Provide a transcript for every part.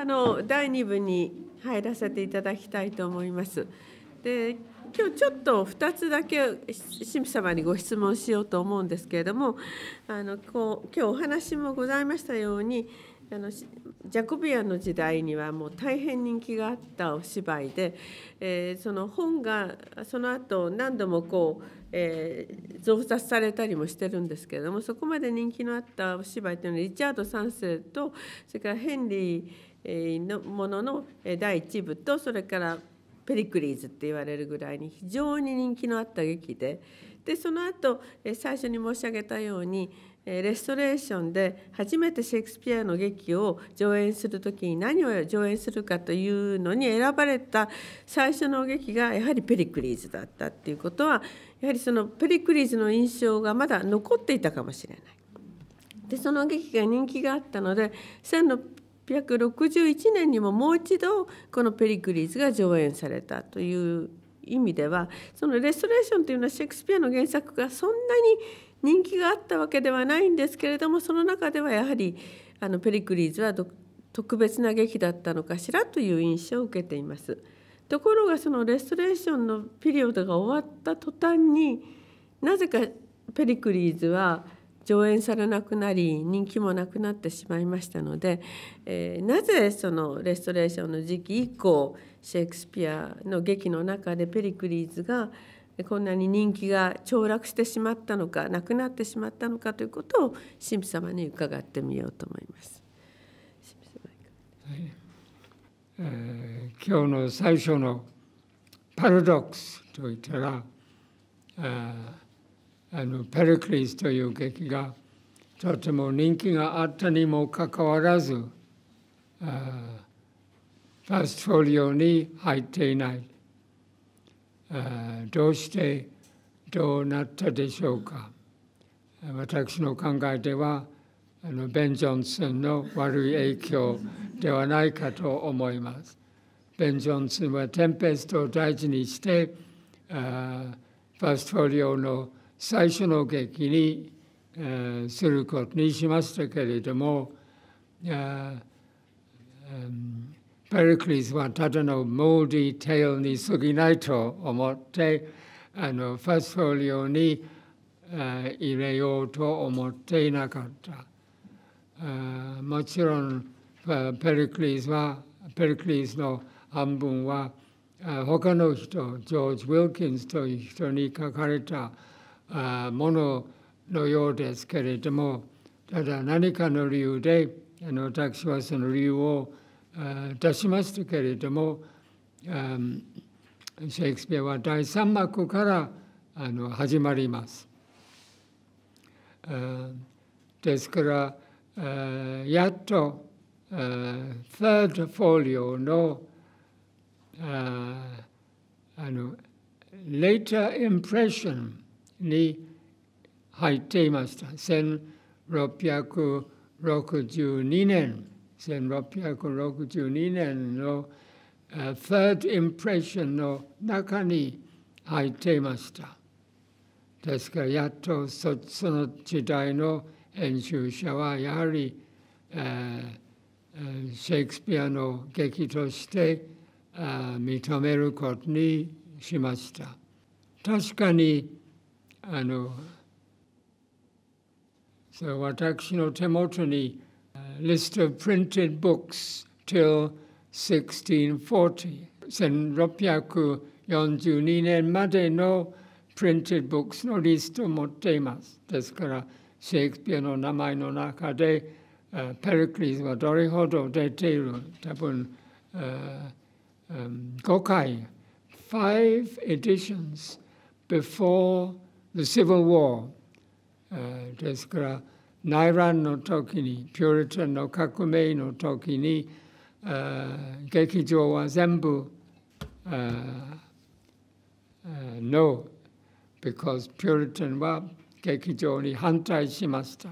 あの第2部に入らせていただきたいと思います。で今日ちょっと2つだけ神父様にご質問しようと思うんですけれどもあのこう今日お話もございましたようにあのジャコビアの時代にはもう大変人気があったお芝居で、えー、その本がその後何度もこう、えー、増刷されたりもしてるんですけれどもそこまで人気のあったお芝居というのはリチャード3世とそれからヘンリーのものの第1部とそれからペリクリーズって言われるぐらいに非常に人気のあった劇ででその後最初に申し上げたようにレストレーションで初めてシェイクスピアの劇を上演する時に何を上演するかというのに選ばれた最初の劇がやはりペリクリーズだったっていうことはやはりそのペリクリーズの印象がまだ残っていたかもしれない。でその劇が人気があったので1861年にももう一度この「ペリクリーズ」が上演されたという意味ではそのレストレーションというのはシェイクスピアの原作がそんなに人気があったわけではないんですけれどもその中ではやはりあのペリクリーズは特別な劇だったのかしらという印象を受けています。ところがそのレストレーションのピリオドが終わった途端になぜかペリクリーズは「上演されなくなり人気もなくなってしまいましたので、えー、なぜそのレストレーションの時期以降シェイクスピアの劇の中でペリクリーズがこんなに人気が凋落してしまったのかなくなってしまったのかということを神父様に伺ってみようと思います。はい、えー、今日の最初の「パラドックス」といったら「あのペルクリスという劇がとても人気があったにもかかわらずファストフォリオに入っていないどうしてどうなったでしょうか私の考えではあのベン・ジョンソンの悪い影響ではないかと思います。ベン・ジョンソンはテンペストを大事にしてファストフォリオの最初の劇に、えすることにしましたけれども、えー、ペルクリスはただのモーディテールに過ぎないと思ってあのファスフォリオに、入れようと思っていなかった。もちろんペルクリスはペルクリスの半分は他の人ジョージ・ウィルキンスという人に書かれたあもののようですけれどもただ何かの理由であの私はその理由を出しましたけれどもシェイクスピアは第3幕からあの始まります。ですからやっと third folio のあの later impression に入っていました。1662年、1662年の Third Impression の中に入っていました。ですから、やっとその時代の編集者はやはり、えー、シェイクスピアの劇として認めることにしました。確かにあの、so、私の手元に、uh, list of printed books till 1640 1642年までの printed books のリストを持っています。ですから、シェイクスピアの名前の中で、uh, ペルクリスはどれほど出ている多分、uh, um, 5回、5 editions before The Civil War、えー、ですから内乱の時にピューリタンの革命の時に劇場は全部え h no because ピュ r i t は劇場に反対しました。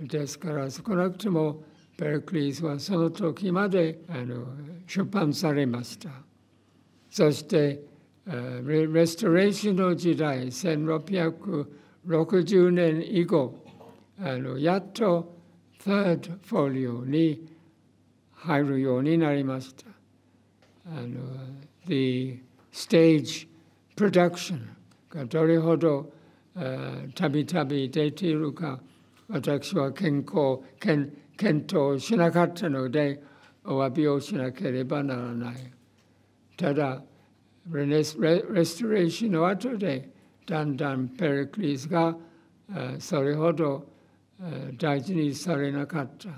ですから少なくともベルクリーはその時まであの出版されました。そしてレストレーションの時代1660年以降あのやっと Third folio に入るようになりました。あの The stage production がどれほどたびたび出ているか私は健康検討しなかったのでお詫びをしなければならない。ただレストレーションの後でだんだんペルクリスがそれほど大事にされなかった。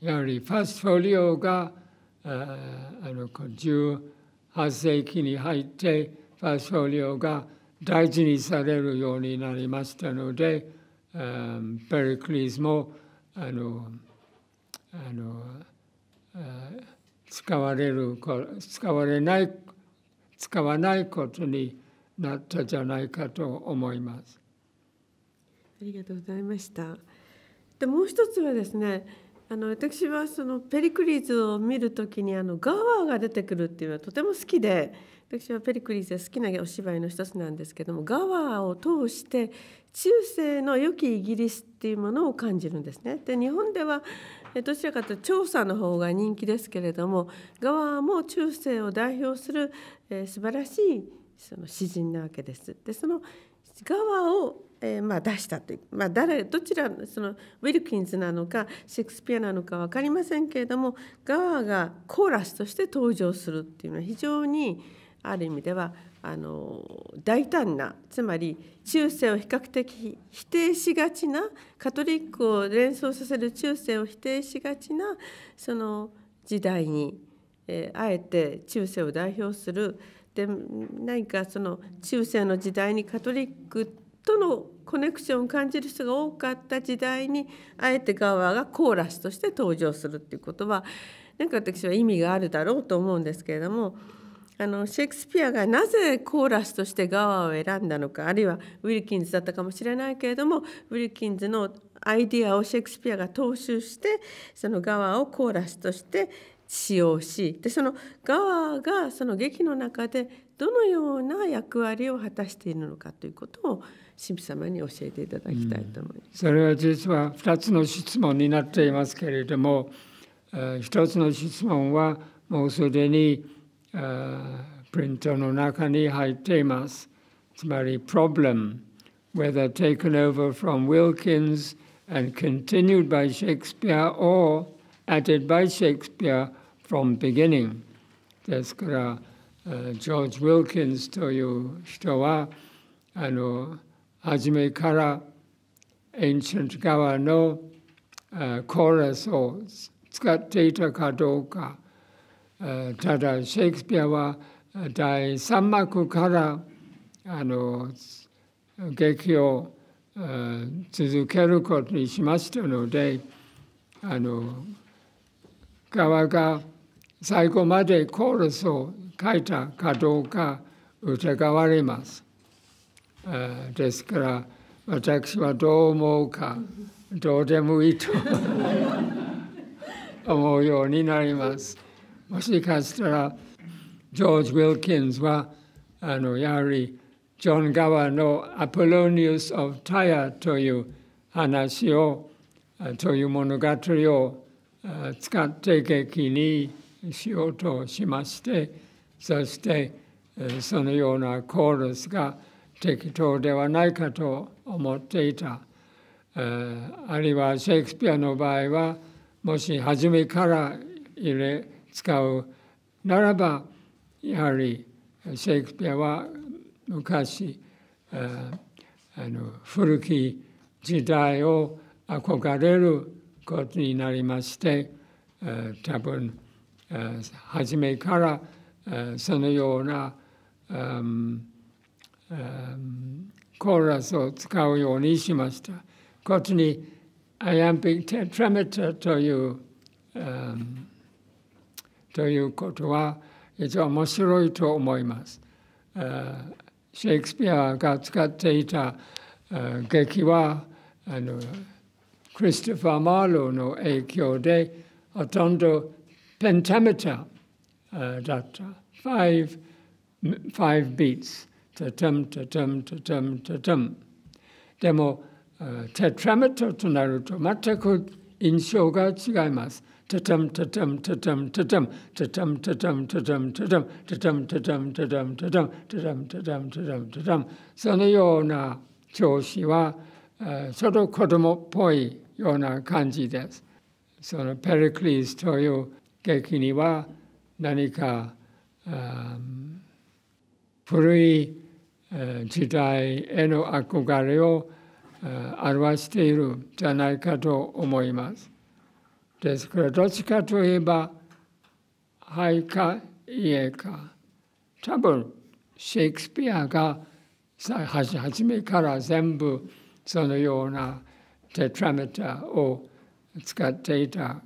やはりファストフォリオがあの18世紀に入ってファストフォリオが大事にされるようになりましたのでペルクリスもあのあの使われる使われない使わないことになったじゃないかと思います。ありがとうございました。でもう一つはですねあの私はそのペリクリーズを見る時にあのガワーが出てくるっていうのはとても好きで私はペリクリーズが好きなお芝居の一つなんですけどもガワーを通して中世の良きイギリスっていうものを感じるんですね。で日本ではどちらかというと調査の方が人気ですけれども側も中世を代表する、えー、素晴らしいその詩人なわけです。でその側をえー、まあ出したという、まあ、誰どちらそのウィルキンズなのかシェイクスピアなのか分かりませんけれどもガワがコーラスとして登場するっていうのは非常にある意味ではあの大胆なつまり中世を比較的否定しがちなカトリックを連想させる中世を否定しがちなその時代に、えー、あえて中世を代表するで何かその中世の時代にカトリックとのコネクションを感じる人が多かった時代にあえてガワがコーラスとして登場するっていうことは何か私は意味があるだろうと思うんですけれども。あのシェイクスピアがなぜコーラスとしてガワを選んだのかあるいはウィルキンズだったかもしれないけれどもウィルキンズのアイディアをシェイクスピアが踏襲してそのガワをコーラスとして使用しでそのガワがその劇の中でどのような役割を果たしているのかということを神父様に教えていただきたいと思います、うん、それは実は2つの質問になっていますけれども、えー、1つの質問はもうすでにプリントの中に入っています。つまり、problem, uh, whether taken over from Wilkins and continued by Shakespeare or added by Shakespeare from beginning. ですから、ジョージ・ウィルキンスという人は、あの、初めから uh, uh, ancient 側のコーラスを使っていたかどうか、ただシェイクスピアは第3幕からあの劇を続けることにしましたのであの側が最後までコールスを書いたかどうか疑われます。ですから私はどう思うかどうでもいいと思うようになります。もしかしたらジョージ・ウィルキンズはあのやはりジョンガワのアポロニウス・オブ・タイヤという話をという物語を使って劇にしようとしましてそしてそのようなコールスが適当ではないかと思っていたあるいはシェイクスピアの場合はもし初めから入れ使うならばやはりシェイクスピアは昔あの古き時代を憧れることになりまして多分初めからそのようなコーラスを使うようにしました。ことに iambic t e t r a という、um, ということは非常に面白いと思います。シェイクスピアが使っていた劇はあのクリストファー・マーローの影響でほとんどペンタメターだった。5, 5 beats。タタムタタムタタムタタム。でもテトラメターとなると全く印象が違います。tatam tatam tatam tatam tatam tatam tatam tatam tatam tatam tatam tatam tatam tatam tatam tatam そのような調子はその子供っぽいような感じです。そのペリクリスという劇には何か古い時代への憧れを表しているんじゃないかと思います。ですからどっちかといえばはいかいえか多分シェイクスピアが初めから全部そのようなテトラメーターを使っていた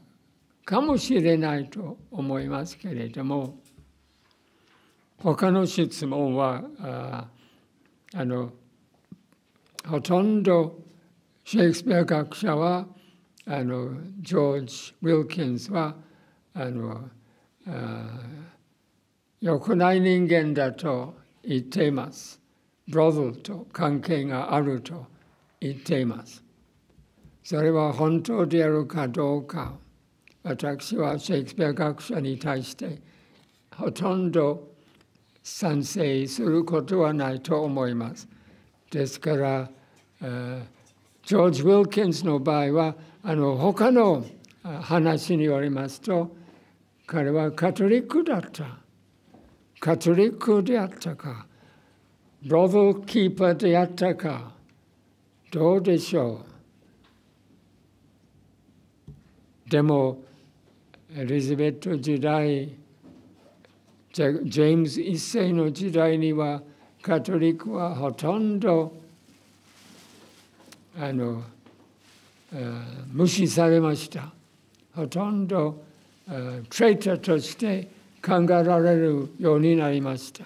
かもしれないと思いますけれども他の質問はああのほとんどシェイクスピア学者はあのジョージ・ウィルキンスはあのあ良くない人間だと言っています。ブロドルと関係があると言っています。それは本当であるかどうか私はシェイクスピア学者に対してほとんど賛成することはないと思います。ですから、ジョージ・ウィルキンスの場合はあの他の話によりますと彼はカトリックだったカトリックであったかロブキーパーであったかどうでしょうでもエリザベット時代ジェームズ一世の時代にはカトリックはほとんどあの無視されましたほとんどトレイターとして考えられるようになりました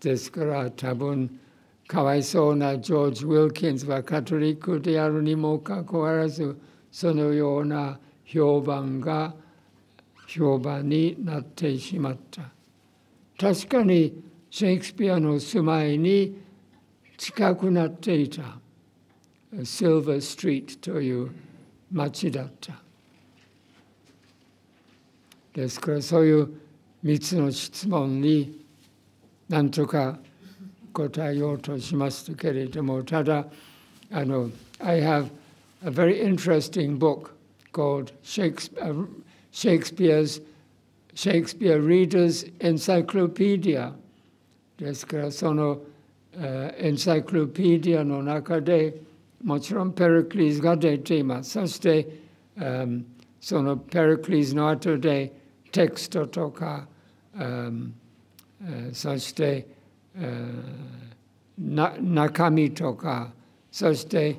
ですから多分かわいそうなジョージ・ウィルキンズはカトリックであるにもかかわらずそのような評判が評判になってしまった確かにシェイクスピアの住まいに近くなっていた silver street to you, machidatta. てすからそういう I have a very interesting book called Shakespeare, uh, Shakespeare's Shakespeare Reader's Encyclopedia ですからその、uh, エンサイクロペディアの中でもちろんペラクリーズが出ています。そして、um, そのペラクリーズの後でテクストとか、um, そして、uh, な中身とか、そして、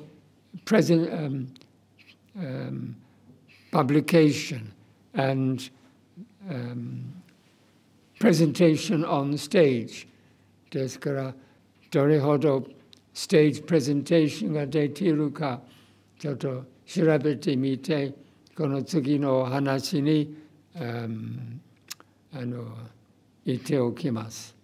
present um, um, publication and um, presentation on stage. ですから、どれほどステージプレゼンテーションができるかちょっと調べてみてこの次の話に、うん、あの言っておきます。